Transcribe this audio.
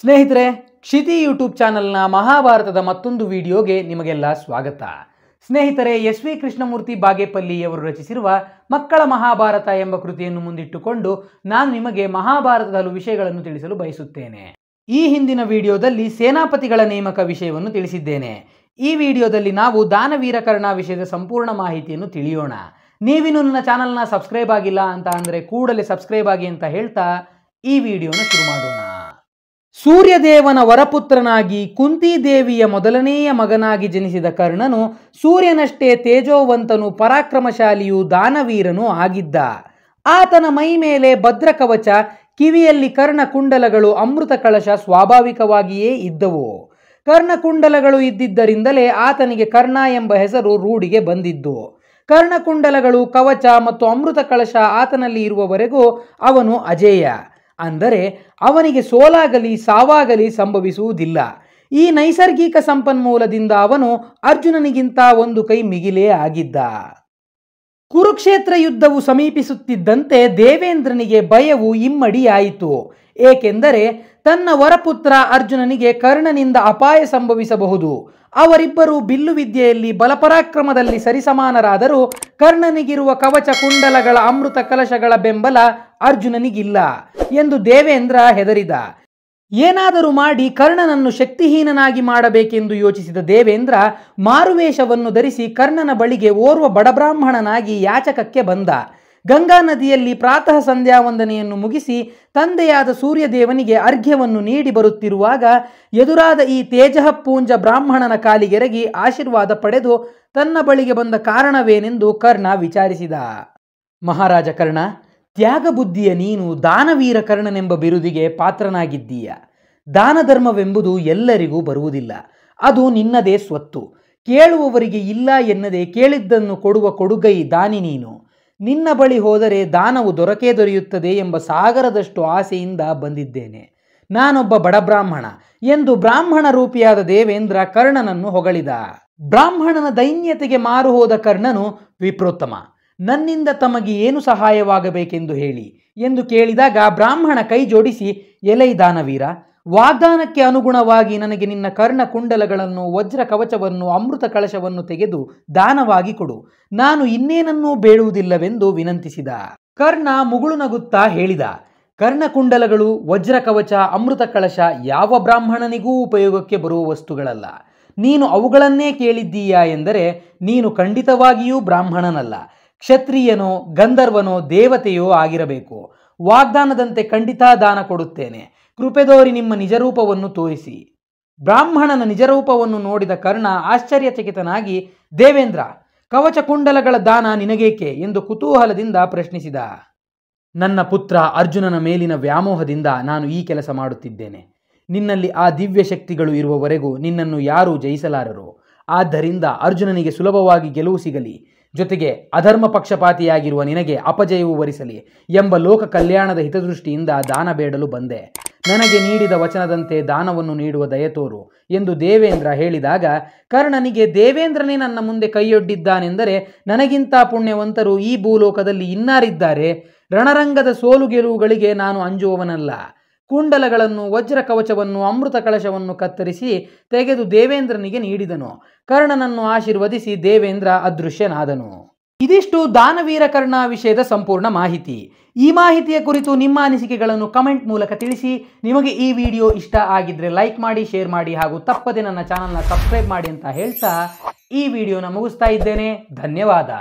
ಸ್ನೇಹಿತರೆ ಕ್ಷಿತಿ ಯೂಟ್ಯೂಬ್ ಚಾನೆಲ್ನ ಮಹಾಭಾರತದ ಮತ್ತೊಂದು ವಿಡಿಯೋಗೆ ನಿಮಗೆಲ್ಲ ಸ್ವಾಗತ ಸ್ನೇಹಿತರೆ ಎಸ್ ವಿ ಕೃಷ್ಣಮೂರ್ತಿ ಬಾಗೇಪಲ್ಲಿಯವರು ರಚಿಸಿರುವ ಮಕ್ಕಳ ಮಹಾಭಾರತ ಎಂಬ ಕೃತಿಯನ್ನು ಮುಂದಿಟ್ಟುಕೊಂಡು ನಾನು ನಿಮಗೆ ಮಹಾಭಾರತದ ವಿಷಯಗಳನ್ನು ತಿಳಿಸಲು ಬಯಸುತ್ತೇನೆ ಈ ಹಿಂದಿನ ವಿಡಿಯೋದಲ್ಲಿ ಸೇನಾಪತಿಗಳ ನೇಮಕ ವಿಷಯವನ್ನು ತಿಳಿಸಿದ್ದೇನೆ ಈ ವಿಡಿಯೋದಲ್ಲಿ ನಾವು ವೀರಕರಣ ವಿಷಯದ ಸಂಪೂರ್ಣ ಮಾಹಿತಿಯನ್ನು ತಿಳಿಯೋಣ ನೀವಿನ್ನು ನನ್ನ ಚಾನಲ್ನ ಸಬ್ಸ್ಕ್ರೈಬ್ ಆಗಿಲ್ಲ ಅಂತ ಅಂದರೆ ಕೂಡಲೇ ಸಬ್ಸ್ಕ್ರೈಬ್ ಆಗಿ ಅಂತ ಹೇಳ್ತಾ ಈ ವಿಡಿಯೋನ ಶುರು ಮಾಡೋಣ ಸೂರ್ಯದೇವನ ವರಪುತ್ರನಾಗಿ ಕುಂತಿದೇವಿಯ ಮೊದಲನೆಯ ಮಗನಾಗಿ ಜನಿಸಿದ ಕರ್ಣನು ಸೂರ್ಯನಷ್ಟೇ ತೇಜೋವಂತನು ಪರಾಕ್ರಮಶಾಲಿಯು ದಾನವೀರನು ಆಗಿದ್ದ ಆತನ ಮೈ ಮೇಲೆ ಭದ್ರಕವಚ ಕಿವಿಯಲ್ಲಿ ಕರ್ಣಕುಂಡಲಗಳು ಅಮೃತ ಕಳಶ ಸ್ವಾಭಾವಿಕವಾಗಿಯೇ ಇದ್ದವು ಕರ್ಣಕುಂಡಲಗಳು ಇದ್ದಿದ್ದರಿಂದಲೇ ಆತನಿಗೆ ಕರ್ಣ ಎಂಬ ಹೆಸರು ರೂಢಿಗೆ ಬಂದಿದ್ದು ಕರ್ಣಕುಂಡಲಗಳು ಕವಚ ಮತ್ತು ಅಮೃತ ಕಳಶ ಆತನಲ್ಲಿ ಇರುವವರೆಗೂ ಅವನು ಅಜೇಯ ಅಂದರೆ ಅವನಿಗೆ ಸೋಲಾಗಲಿ ಸಾವಾಗಲಿ ಸಂಭವಿಸುವುದಿಲ್ಲ ಈ ನೈಸರ್ಗಿಕ ಸಂಪನ್ಮೂಲದಿಂದ ಅವನು ಅರ್ಜುನನಿಗಿಂತ ಒಂದು ಕೈ ಮಿಗಿಲೇ ಆಗಿದ್ದ ಕುರುಕ್ಷೇತ್ರ ಯುದ್ಧವು ಸಮೀಪಿಸುತ್ತಿದ್ದಂತೆ ದೇವೇಂದ್ರನಿಗೆ ಭಯವು ಇಮ್ಮಡಿಯಾಯಿತು ಏಕೆಂದರೆ ತನ್ನ ವರಪುತ್ರ ಅರ್ಜುನನಿಗೆ ಕರ್ಣನಿಂದ ಅಪಾಯ ಸಂಭವಿಸಬಹುದು ಅವರಿಬ್ಬರು ವಿದ್ಯೆಯಲ್ಲಿ ಬಲಪರಾಕ್ರಮದಲ್ಲಿ ಸರಿಸಮಾನರಾದರೂ ಕರ್ಣನಿಗಿರುವ ಕವಚ ಕುಂಡಲಗಳ ಅಮೃತ ಕಲಶಗಳ ಬೆಂಬಲ ಅರ್ಜುನನಿಗಿಲ್ಲ ಎಂದು ದೇವೇಂದ್ರ ಹೆದರಿದ ಏನಾದರೂ ಮಾಡಿ ಕರ್ಣನನ್ನು ಶಕ್ತಿಹೀನನಾಗಿ ಮಾಡಬೇಕೆಂದು ಯೋಚಿಸಿದ ದೇವೇಂದ್ರ ಮಾರುವೇಷವನ್ನು ಧರಿಸಿ ಕರ್ಣನ ಬಳಿಗೆ ಓರ್ವ ಬಡಬ್ರಾಹ್ಮಣನಾಗಿ ಯಾಚಕಕ್ಕೆ ಬಂದ ಗಂಗಾ ನದಿಯಲ್ಲಿ ಪ್ರಾತಃ ಸಂಧ್ಯಾ ವಂದನೆಯನ್ನು ಮುಗಿಸಿ ತಂದೆಯಾದ ಸೂರ್ಯದೇವನಿಗೆ ಅರ್ಘ್ಯವನ್ನು ನೀಡಿ ಬರುತ್ತಿರುವಾಗ ಎದುರಾದ ಈ ತೇಜಃ ಪೂಂಜ ಬ್ರಾಹ್ಮಣನ ಕಾಲಿಗೆರಗಿ ಆಶೀರ್ವಾದ ಪಡೆದು ತನ್ನ ಬಳಿಗೆ ಬಂದ ಕಾರಣವೇನೆಂದು ಕರ್ಣ ವಿಚಾರಿಸಿದ ಮಹಾರಾಜ ಕರ್ಣ ತ್ಯಾಗ ಬುದ್ಧಿಯ ನೀನು ದಾನವೀರ ಕರ್ಣನೆಂಬ ಬಿರುದಿಗೆ ಪಾತ್ರನಾಗಿದ್ದೀಯ ದಾನ ಧರ್ಮವೆಂಬುದು ಎಲ್ಲರಿಗೂ ಬರುವುದಿಲ್ಲ ಅದು ನಿನ್ನದೇ ಸ್ವತ್ತು ಕೇಳುವವರಿಗೆ ಇಲ್ಲ ಎನ್ನದೆ ಕೇಳಿದ್ದನ್ನು ಕೊಡುವ ಕೊಡುಗೈ ದಾನಿ ನೀನು ನಿನ್ನ ಬಳಿ ಹೋದರೆ ದಾನವು ದೊರಕೇ ದೊರೆಯುತ್ತದೆ ಎಂಬ ಸಾಗರದಷ್ಟು ಆಸೆಯಿಂದ ಬಂದಿದ್ದೇನೆ ನಾನೊಬ್ಬ ಬಡಬ್ರಾಹ್ಮಣ ಎಂದು ಬ್ರಾಹ್ಮಣ ರೂಪಿಯಾದ ದೇವೇಂದ್ರ ಕರ್ಣನನ್ನು ಹೊಗಳಿದ ಬ್ರಾಹ್ಮಣನ ದೈನ್ಯತೆಗೆ ಮಾರು ಹೋದ ಕರ್ಣನು ವಿಪ್ರೋತ್ತಮ ನನ್ನಿಂದ ತಮಗೆ ಏನು ಸಹಾಯವಾಗಬೇಕೆಂದು ಹೇಳಿ ಎಂದು ಕೇಳಿದಾಗ ಬ್ರಾಹ್ಮಣ ಕೈ ಜೋಡಿಸಿ ಎಲೈ ದಾನವೀರ ವಾಗ್ದಾನಕ್ಕೆ ಅನುಗುಣವಾಗಿ ನನಗೆ ನಿನ್ನ ಕರ್ಣಕುಂಡಲಗಳನ್ನು ಕುಂಡಲಗಳನ್ನು ವಜ್ರ ಕವಚವನ್ನು ಅಮೃತ ಕಳಶವನ್ನು ತೆಗೆದು ದಾನವಾಗಿ ಕೊಡು ನಾನು ಇನ್ನೇನನ್ನೂ ಬೇಡುವುದಿಲ್ಲವೆಂದು ವಿನಂತಿಸಿದ ಕರ್ಣ ಮುಗುಳು ನಗುತ್ತಾ ಹೇಳಿದ ಕರ್ಣಕುಂಡಲಗಳು ವಜ್ರ ಕವಚ ಅಮೃತ ಕಳಶ ಯಾವ ಬ್ರಾಹ್ಮಣನಿಗೂ ಉಪಯೋಗಕ್ಕೆ ಬರುವ ವಸ್ತುಗಳಲ್ಲ ನೀನು ಅವುಗಳನ್ನೇ ಕೇಳಿದ್ದೀಯಾ ಎಂದರೆ ನೀನು ಖಂಡಿತವಾಗಿಯೂ ಬ್ರಾಹ್ಮಣನಲ್ಲ ಕ್ಷತ್ರಿಯನೋ ಗಂಧರ್ವನೋ ದೇವತೆಯೋ ಆಗಿರಬೇಕು ವಾಗ್ದಾನದಂತೆ ಖಂಡಿತ ದಾನ ಕೊಡುತ್ತೇನೆ ಕೃಪೆದೋರಿ ನಿಮ್ಮ ನಿಜರೂಪವನ್ನು ತೋರಿಸಿ ಬ್ರಾಹ್ಮಣನ ನಿಜರೂಪವನ್ನು ನೋಡಿದ ಕರ್ಣ ಆಶ್ಚರ್ಯಚಕಿತನಾಗಿ ದೇವೇಂದ್ರ ಕವಚ ಕುಂಡಲಗಳ ದಾನ ನಿನಗೇಕೆ ಎಂದು ಕುತೂಹಲದಿಂದ ಪ್ರಶ್ನಿಸಿದ ನನ್ನ ಪುತ್ರ ಅರ್ಜುನನ ಮೇಲಿನ ವ್ಯಾಮೋಹದಿಂದ ನಾನು ಈ ಕೆಲಸ ಮಾಡುತ್ತಿದ್ದೇನೆ ನಿನ್ನಲ್ಲಿ ಆ ದಿವ್ಯ ಶಕ್ತಿಗಳು ಇರುವವರೆಗೂ ನಿನ್ನನ್ನು ಯಾರೂ ಜಯಿಸಲಾರರು ಆದ್ದರಿಂದ ಅರ್ಜುನನಿಗೆ ಸುಲಭವಾಗಿ ಗೆಲುವು ಸಿಗಲಿ ಜೊತೆಗೆ ಅಧರ್ಮ ಪಕ್ಷಪಾತಿಯಾಗಿರುವ ನಿನಗೆ ಅಪಜಯವು ವರಿಸಲಿ ಎಂಬ ಲೋಕ ಕಲ್ಯಾಣದ ಹಿತದೃಷ್ಟಿಯಿಂದ ದಾನ ಬೇಡಲು ಬಂದೆ ನನಗೆ ನೀಡಿದ ವಚನದಂತೆ ದಾನವನ್ನು ನೀಡುವ ದಯತೋರು ಎಂದು ದೇವೇಂದ್ರ ಹೇಳಿದಾಗ ಕರ್ಣನಿಗೆ ದೇವೇಂದ್ರನೇ ನನ್ನ ಮುಂದೆ ಕೈಯೊಡ್ಡಿದ್ದಾನೆಂದರೆ ನನಗಿಂತ ಪುಣ್ಯವಂತರು ಈ ಭೂಲೋಕದಲ್ಲಿ ಇನ್ನಾರಿದ್ದಾರೆ ರಣರಂಗದ ಸೋಲು ಗೆಲುವುಗಳಿಗೆ ನಾನು ಅಂಜುವವನಲ್ಲ ಕುಂಡಲಗಳನ್ನು ವಜ್ರ ಕವಚವನ್ನು ಅಮೃತ ಕಳಶವನ್ನು ಕತ್ತರಿಸಿ ತೆಗೆದು ದೇವೇಂದ್ರನಿಗೆ ನೀಡಿದನು ಕರ್ಣನನ್ನು ಆಶೀರ್ವದಿಸಿ ದೇವೇಂದ್ರ ಅದೃಶ್ಯನಾದನು ಇದಿಷ್ಟು ದಾನವೀರ ಕರ್ಣ ವಿಷಯದ ಸಂಪೂರ್ಣ ಮಾಹಿತಿ ಈ ಮಾಹಿತಿಯ ಕುರಿತು ನಿಮ್ಮ ಅನಿಸಿಕೆಗಳನ್ನು ಕಮೆಂಟ್ ಮೂಲಕ ತಿಳಿಸಿ ನಿಮಗೆ ಈ ವಿಡಿಯೋ ಇಷ್ಟ ಆಗಿದ್ರೆ ಲೈಕ್ ಮಾಡಿ ಶೇರ್ ಮಾಡಿ ಹಾಗೂ ತಪ್ಪದೆ ನನ್ನ ಚಾನಲ್ನ ಸಬ್ಸ್ಕ್ರೈಬ್ ಮಾಡಿ ಅಂತ ಹೇಳ್ತಾ ಈ ವಿಡಿಯೋನ ಮುಗಿಸ್ತಾ ಇದ್ದೇನೆ ಧನ್ಯವಾದ